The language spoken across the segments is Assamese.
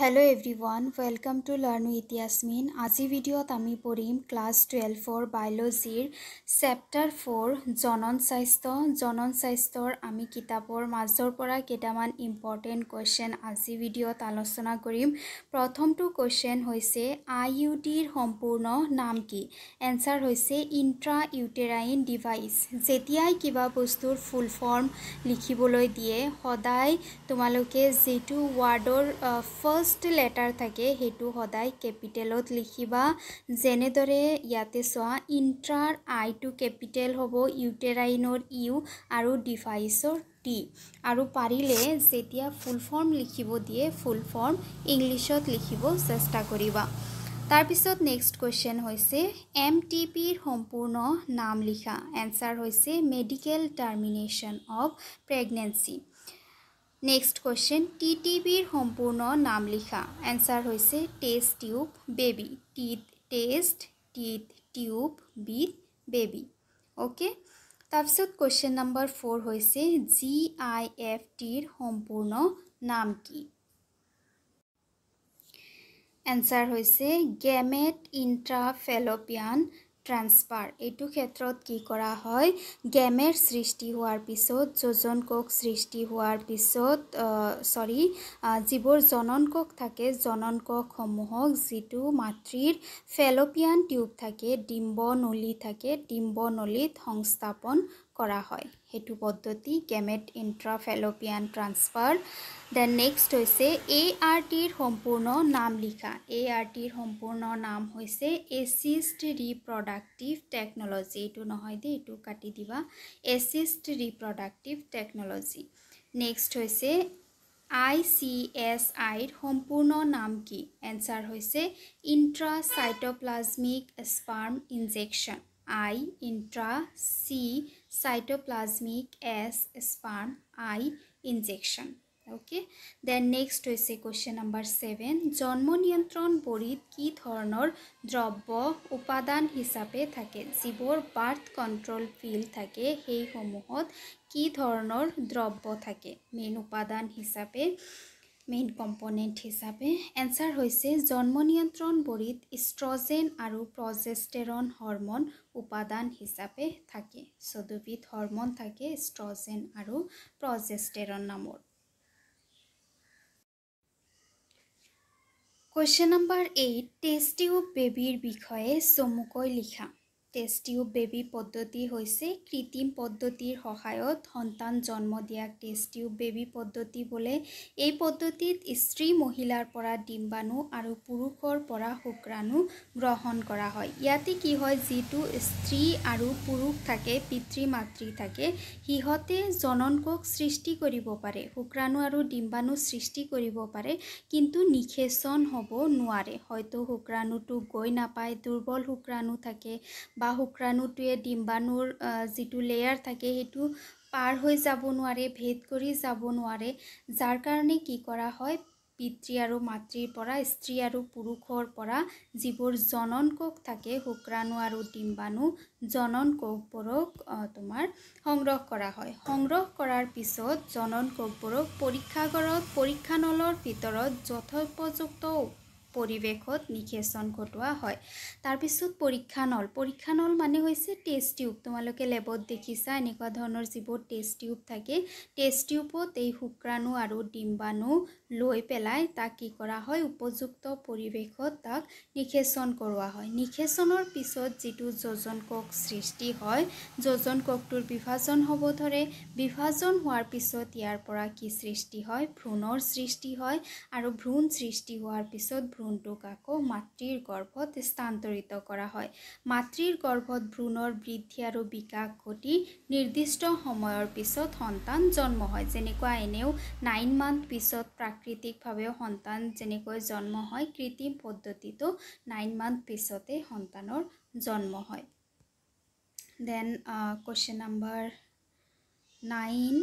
hello' everyone welcome to learn with Yasmin আজি ভিডিঅ'ত আমি পঢ়িম ক্লাছ টুৱেলভৰ বায়'লজিৰ চেপ্টাৰ ফ'ৰ জনন স্বাস্থ্য জনন স্বাস্থ্যৰ আমি কিতাপৰ মাজৰ পৰা কেইটামান ইম্পৰ্টেণ্ট কুৱেশ্যন আজি ভিডিঅ'ত আলোচনা কৰিম প্ৰথমটো কুৱেশ্যন হৈছে আই ইউ ডিৰ সম্পূৰ্ণ নাম কি এনচাৰ হৈছে ইণ্ট্ৰা ইউটেৰাইন ডিভাইচ যেতিয়াই কিবা বস্তুৰ ফুল ফৰ্ম লিখিবলৈ দিয়ে সদায় তোমালোকে যিটো ৱাৰ্ডৰ ফাৰ্ষ্ট লাষ্ট লেটাৰ থাকে সেইটো সদায় কেপিটেলত লিখিবা যেনেদৰে ইয়াতে চোৱা ইণ্ট্ৰাৰ আইটো কেপিটেল হ'ব ইউটেৰাইনৰ ইউ আৰু ডিভাইচৰ টি আৰু পাৰিলে যেতিয়া ফুল ফৰ্ম লিখিব দিয়ে ফুল ফৰ্ম ইংলিছত লিখিব চেষ্টা কৰিবা তাৰপিছত নেক্সট কুৱেশ্যন হৈছে এম টি পিৰ সম্পূৰ্ণ নাম লিখা এনচাৰ হৈছে medical termination of pregnancy next question টিটিবির সম্পূর্ণ নাম লিখা অ্যান্সার হৈছে টেষ্ট টিউব বেবি টিথ টেষ্ট টিথ টিউব বিথ বেবি অ'কে তাৰপিছত কুৱেশ্যন নাম্বার ফ'ৰ হৈছে জি আই এফ টিৰ সম্পূৰ্ণ নাম কি এনচাৰ হৈছে গেমেট ইণ্ট্ৰাফেলপিয়ান ট্ৰান্সফাৰ এইটো ক্ষেত্ৰত কি কৰা হয় গেমেৰ সৃষ্টি হোৱাৰ পিছত যজন কোষ সৃষ্টি হোৱাৰ পিছত চৰি যিবোৰ জনন কোষ থাকে জনন কোষসমূহক যিটো মাতৃৰ ফেলপিয়ান টিউব থাকে ডিম্ব নলী থাকে ডিম্ব নলীত সংস্থাপন কৰা হয় সেইটো পদ্ধতি gamete intrafallopian transfer then next হৈছে এ আৰ টিৰ সম্পূৰ্ণ নাম লিখা এ আৰ টিৰ সম্পূৰ্ণ নাম হৈছে এচিষ্ট ৰিপ্ৰডাক্টিভ টেকন'লজি এইটো নহয় দেই এইটো কাটি দিবা এচিষ্ট ৰিপ্ৰডাক্টিভ টেকন'লজি নেক্সট হৈছে আই চি এছ আইৰ সম্পূৰ্ণ নাম কি এনচাৰ হৈছে intracytoplasmic sperm injection I intra সি cytoplasmic as sperm I injection okay then next হৈছে কুৱেশ্যন নাম্বাৰ ছেভেন জন্ম নিয়ন্ত্ৰণ বরিত কি ধৰণৰ দ্ৰব্য উপাদান হিচাপে থাকে যিবোৰ বাৰ্থ কণ্ট্ৰল ফিল থাকে সেইসমূহত কি ধৰণৰ দ্ৰব্য থাকে মেইন উপাদান হিচাপে মেইন কম্পনেণ্ট হিচাপে এনচাৰ হৈছে জন্ম নিয়ন্ত্ৰণ বৰীত ষ্ট্ৰজেন আৰু প্ৰজেষ্টেৰন হৰ্মন উপাদান হিচাপে থাকে চদুবিধ হৰ্মন থাকে ষ্ট্ৰজেন আৰু প্ৰজেষ্টেৰন নামৰ কুৱেশ্যন নম্বৰ এইট টেষ্টিউ বেবীৰ বিষয়ে চমুকৈ লিখা টেষ্ট টিউব বেবী পদ্ধতি হৈছে কৃত্ৰিম পদ্ধতিৰ সহায়ত সন্তান জন্ম দিয়া টেষ্ট টিউব বেবী পদ্ধতি বোলে এই পদ্ধতিত স্ত্ৰী মহিলাৰ পৰা ডিম্বাণু আৰু পুৰুষৰ পৰা শুক্ৰাণু গ্ৰহণ কৰা হয় ইয়াতে কি হয় যিটো স্ত্ৰী আৰু পুৰুষ থাকে পিতৃ মাতৃ থাকে সিহঁতে জননকক সৃষ্টি কৰিব পাৰে শুক্ৰাণু আৰু ডিম্বাণু সৃষ্টি কৰিব পাৰে কিন্তু নিষেচন হ'ব নোৱাৰে হয়তো শুক্ৰাণুটো গৈ নাপায় দুৰ্বল শুক্ৰাণু থাকে বা বা শুক্ৰাণুটোৱে ডিম্বাণুৰ যিটো লেয়াৰ থাকে সেইটো পাৰ হৈ যাব নোৱাৰে ভেদ কৰি যাব নোৱাৰে যাৰ কাৰণে কি কৰা হয় পিতৃ আৰু মাতৃৰ পৰা স্ত্ৰী আৰু পুৰুষৰ পৰা যিবোৰ জনন কোষ থাকে শুক্ৰাণু আৰু ডিম্বাণু জনন কোষবোৰক তোমাৰ সংগ্ৰহ কৰা হয় সংগ্ৰহ কৰাৰ পিছত জনন কোষবোৰক পৰীক্ষাগাৰত পৰীক্ষা নলৰ ভিতৰত যথোপযুক্ত পৰিৱেশত নিষেচন ঘটোৱা হয় তাৰপিছত পৰীক্ষা নল পৰীক্ষা নল মানে হৈছে টেষ্ট টিউব তোমালোকে লেবত দেখিছা এনেকুৱা ধৰণৰ যিবোৰ টেষ্ট টিউব থাকে টেষ্ট টিউবত এই শুক্ৰাণু আৰু ডিম্বাণু লৈ পেলাই তাক কি কৰা হয় উপযুক্ত পৰিৱেশত তাক নিষেচন কৰোৱা হয় নিষেচনৰ পিছত যিটো যজন কক সৃষ্টি হয় যজন ককটোৰ বিভাজন হ'ব ধৰে বিভাজন হোৱাৰ পিছত ইয়াৰ পৰা কি সৃষ্টি হয় ভ্ৰূণৰ সৃষ্টি হয় আৰু ভ্ৰূণ সৃষ্টি হোৱাৰ পিছত ভ্ৰূণটোক আকৌ মাতৃৰ গৰ্ভত স্থানান্তৰিত কৰা হয় মাতৃৰ গৰ্ভত ভ্ৰূণৰ বৃদ্ধি আৰু বিকাশ ঘটি নিৰ্দিষ্ট সময়ৰ পিছত সন্তান জন্ম হয় যেনেকুৱা এনেও নাইন মান্থ পিছত প্ৰাক প্ৰাকৃতিকভাৱেও সন্তান যেনেকৈ জন্ম হয় কৃত্ৰিম পদ্ধতিটো নাইন মান্থ পিছতে সন্তানৰ জন্ম হয় দেন কুৱেশ্যন নাম্বাৰ নাইন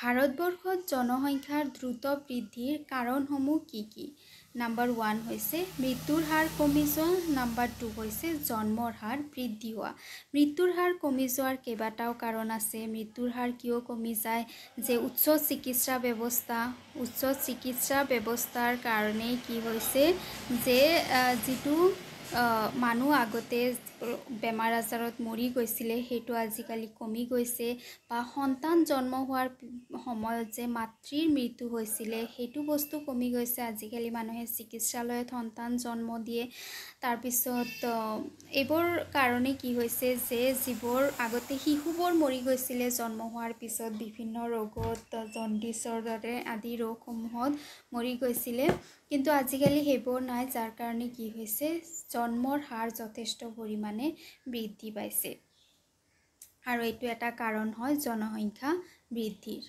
ভাৰতবৰ্ষত জনসংখ্যাৰ দ্ৰুত বৃদ্ধিৰ কাৰণসমূহ কি কি নাম্বাৰ ওৱান হৈছে মৃত্যুৰ হাৰ কমি যোৱা নাম্বাৰ টু হৈছে জন্মৰ হাৰ বৃদ্ধি হোৱা মৃত্যুৰ হাৰ কমি যোৱাৰ কেইবাটাও কাৰণ আছে মৃত্যুৰ হাৰ কিয় কমি যায় যে উচ্চ চিকিৎসা ব্যৱস্থা উচ্চ চিকিৎসা ব্যৱস্থাৰ কাৰণেই কি হৈছে যে যিটো মানুহ আগতে বেমাৰ আজাৰত মৰি গৈছিলে সেইটো আজিকালি কমি গৈছে বা সন্তান জন্ম হোৱাৰ সময়ত যে মাতৃৰ মৃত্যু হৈছিলে সেইটো বস্তু কমি গৈছে আজিকালি মানুহে চিকিৎসালয়ত সন্তান জন্ম দিয়ে তাৰপিছত এইবোৰ কাৰণে কি হৈছে যে যিবোৰ আগতে শিশুবোৰ মৰি গৈছিলে জন্ম হোৱাৰ পিছত বিভিন্ন ৰোগত জণ্ডিছৰ দৰে আদি ৰোগসমূহত মৰি গৈছিলে কিন্তু আজিকালি সেইবোৰ নাই যাৰ কাৰণে কি হৈছে জন্মৰ হাৰ যথেষ্ট পৰিমাণে বৃদ্ধি পাইছে আৰু এইটো এটা কাৰণ হয় জনসংখ্যা বৃদ্ধিৰ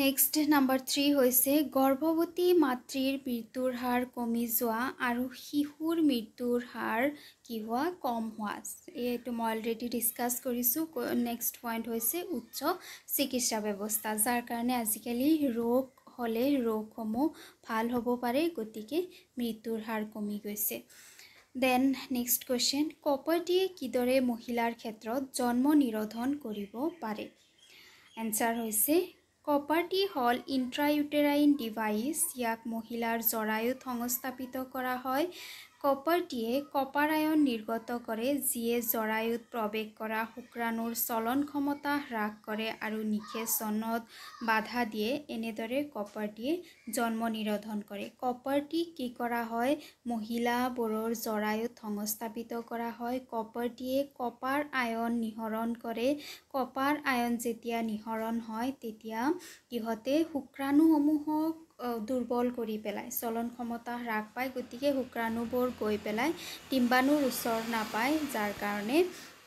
নেক্সট নাম্বাৰ থ্ৰী হৈছে গৰ্ভৱতী মাতৃৰ মৃত্যুৰ হাৰ কমি যোৱা আৰু শিশুৰ মৃত্যুৰ হাৰ কি হোৱা কম হোৱা এইটো মই অলৰেডি ডিছকাছ কৰিছোঁ নেক্সট পইণ্ট হৈছে উচ্চ চিকিৎসা ব্যৱস্থা যাৰ কাৰণে আজিকালি ৰোগ হ'লে ৰোগসমূহ ভাল হ'ব পাৰে গতিকে মৃত্যুৰ হাৰ কমি গৈছে দেন নেক্সট কুৱেশ্যন কপাৰ্টিয়ে কিদৰে মহিলাৰ ক্ষেত্ৰত জন্ম নিৰোধন কৰিব পাৰে এনচাৰ হৈছে প্ৰপাৰ্টি হল ইণ্ট্ৰাইউটেৰাইন ডিভাইচ ইয়াক মহিলাৰ জৰায়ুত সংস্থাপিত কৰা হয় কপাৰটিয়ে কপাৰ আয়ন নিৰ্গত কৰে যিয়ে জৰায়ুত প্ৰৱেশ কৰা শুক্ৰাণুৰ চলন ক্ষমতা হ্ৰাস কৰে আৰু নিষেচনত বাধা দিয়ে এনেদৰে কপাৰটিয়ে জন্ম নিৰোধন কৰে কপাৰটি কি কৰা হয় মহিলাবোৰৰ জৰায়ুত সংস্থাপিত কৰা হয় কপাৰটিয়ে কপাৰ আয়ন নিহৰণ কৰে কপাৰ আয়ন যেতিয়া নিহৰণ হয় তেতিয়া সিহঁতে শুক্ৰাণুসমূহক দুৰ্বল কৰি পেলাই চলন ক্ষমতা হ্ৰাস পায় গতিকে শুক্ৰাণুবোৰ গৈ পেলাই ডিম্বাণুৰ ওচৰ নাপায় যাৰ কাৰণে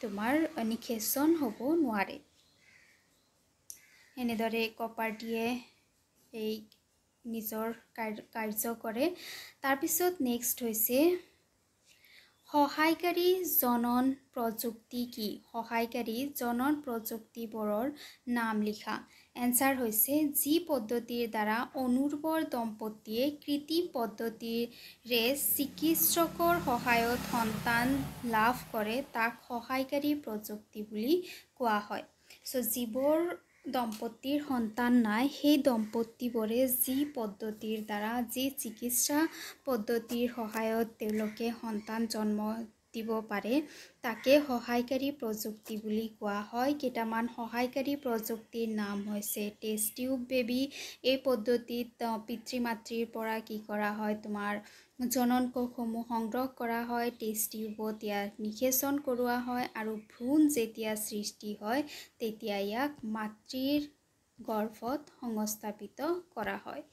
তোমাৰ নিষেচন হ'ব নোৱাৰে এনেদৰে কপাৰটিয়ে এই নিজৰ কাৰ্য কৰে তাৰপিছত নেক্সট হৈছে সহায়কাৰী জনন প্ৰযুক্তি কি সহায়কাৰী জনন প্ৰযুক্তিবোৰৰ নাম লিখা অ্যান্সার হৈছে যি পদ্ধতিৰ দ্বাৰা অনুৰ্বৰ দম্পতীয়ে কৃত্ৰিম পদ্ধতিৰে চিকিৎসকৰ সহায়ত সন্তান লাভ কৰে তাক সহায়কাৰী প্ৰযুক্তি বুলি কোৱা হয় চ' যিবোৰ দম্পতির সন্তান নাই সেই দম্পতিবরে যি পদ্ধতিৰ দ্বাৰা যি চিকিৎসা পদ্ধতিৰ সহায়ত তেওঁলোকে সন্তান জন্ম দিব পাৰে তাকে সহায়কাৰী প্ৰযুক্তি বুলি কোৱা হয় কেইটামান সহায়কাৰী প্ৰযুক্তিৰ নাম হৈছে টেষ্ট টিউব বেবী এই পদ্ধতিত পিতৃ মাতৃৰ পৰা কি কৰা হয় তোমাৰ জনন কোষসমূহ সংগ্ৰহ কৰা হয় টেষ্ট টিউবত ইয়াক নিষেচন কৰোৱা হয় আৰু ভ্ৰূণ যেতিয়া সৃষ্টি হয় তেতিয়া ইয়াক মাতৃৰ গৰ্ভত সংস্থাপিত কৰা হয়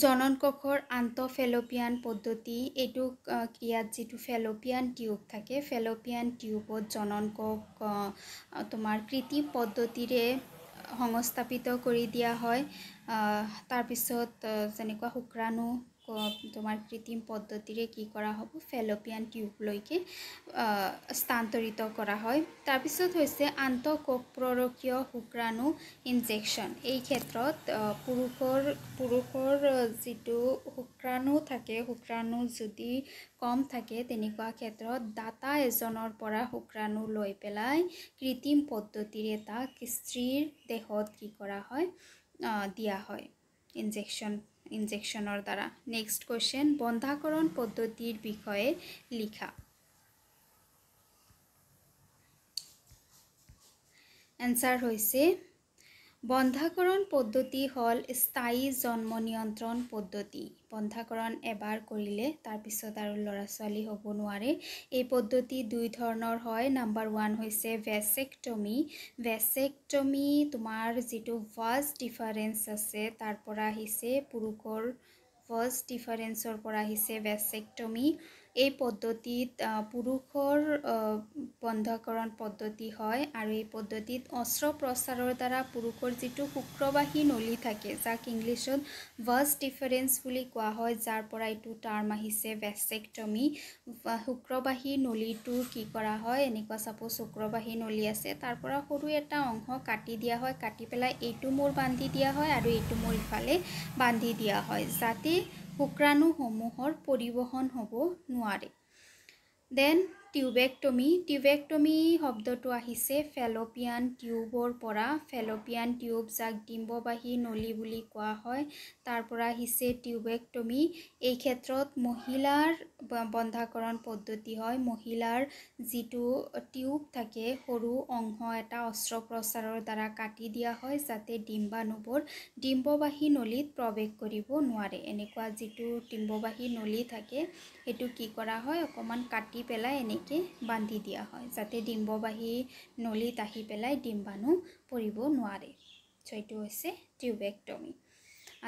জননকোষৰ আন্তঃফেলপিয়ান পদ্ধতি এইটো ইয়াত যিটো ফেলপিয়ান টিউব থাকে ফেলপিয়ান টিউবত জননকোষ তোমাৰ কৃত্ৰিম পদ্ধতিৰে সংস্থাপিত কৰি দিয়া হয় তাৰপিছত যেনেকুৱা শুক্ৰাণু তোমার কৃত্রিম পদ্ধতিরে কি করা হব ফেলোপিয়ান টিউব লৈকে স্থানান্তরিত করা হয় তারপর হয়েছে আন্তঃকোপ্ররকীয় শুক্রাণু ইনজেকশন এই ক্ষেত্র পুরুষর পুরুষর যু শুক্রাণু থাকে শুক্রাণু যদি কম থাকে তেনেকা ক্ষেত্র দাতা এজনের পর শুক্রাণু লৈ পেলায় কৃত্রিম পদ্ধতিরে তাক স্ত্রীর দেহত কি করা হয় দিয়া হয় ইনজেকশন ইনজেকশনের দ্বারা নেক্সট কোশ্চেন বন্ধাকরণ পদ্ধতির বিষয়ে লিখা অ্যান্সার হয়েছে বন্ধাকৰণ পদ্ধতি হ'ল স্থায়ী জন্ম নিয়ন্ত্ৰণ পদ্ধতি বন্ধাকৰণ এবাৰ কৰিলে তাৰপিছত আৰু ল'ৰা ছোৱালী হ'ব নোৱাৰে এই পদ্ধতি দুই ধৰণৰ হয় নাম্বাৰ ওৱান হৈছে ভেচেক্টমি ভেচেক্টমি তোমাৰ যিটো ফাৰ্ষ্ট ডিফাৰেঞ্চ আছে তাৰ পৰা আহিছে পুৰুষৰ ফাৰ্ষ্ট ডিফাৰেঞ্চৰ পৰা আহিছে ভেচেক্টমি এই পদ্ধতিত পুৰুষৰ বন্ধকৰণ পদ্ধতি হয় আৰু এই পদ্ধতিত অস্ত্ৰ প্ৰচাৰৰ দ্বাৰা পুৰুষৰ যিটো শুক্ৰবাহী নলী থাকে যাক ইংলিছত ভাষ্ট ডিফাৰেঞ্চ বুলি কোৱা হয় যাৰ পৰা এইটো টাৰ্ম আহিছে বেচেক্টমি শুক্ৰবাহী নলীটো কি কৰা হয় এনেকুৱা চাপ'জ শুক্ৰবাহী নলী আছে তাৰ পৰা সৰু এটা অংশ কাটি দিয়া হয় কাটি পেলাই এইটো মূৰ বান্ধি দিয়া হয় আৰু এইটো মূৰ ইফালে বান্ধি দিয়া হয় যাতে শুক্ৰাণুসমূহৰ পৰিবহণ হ'ব নোৱাৰে দেন টিউবেক্টমি টিউবেক্টমি শব্দটো আহিছে ফেলপিয়ান টিউবৰ পৰা ফেলপিয়ান টিউব যাক ডিম্ববাহী নলী বুলি কোৱা হয় তাৰ পৰা আহিছে টিউবেক্টমি এই ক্ষেত্ৰত মহিলাৰ বন্ধাকৰণ পদ্ধতি হয় মহিলাৰ যিটো টিউব থাকে সৰু অংশ এটা অস্ত্ৰপ্ৰচাৰৰ দ্বাৰা কাটি দিয়া হয় যাতে ডিম্বাণুবোৰ ডিম্ববাহী নলীত প্ৰৱেশ কৰিব নোৱাৰে এনেকুৱা যিটো ডিম্ববাহী নলী থাকে সেইটো কি কৰা হয় অকণমান কাটি পেলাই এনে এনেকৈ বান্ধি দিয়া হয় যাতে ডিম্বাহী নলীত আহি পেলাই ডিম ডিম্বাণু পৰিব নোৱাৰে ছ' এইটো হৈছে টিউবেক্টমি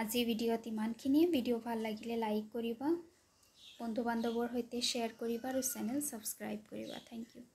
আজি ভিডিঅ'ত ইমানখিনিয়ে ভিডিঅ' ভাল লাগিলে লাইক কৰিবা বন্ধু বান্ধৱৰ সৈতে শ্বেয়াৰ কৰিবা আৰু চেনেল ছাবস্ক্ৰাইব কৰিবা থেংক ইউ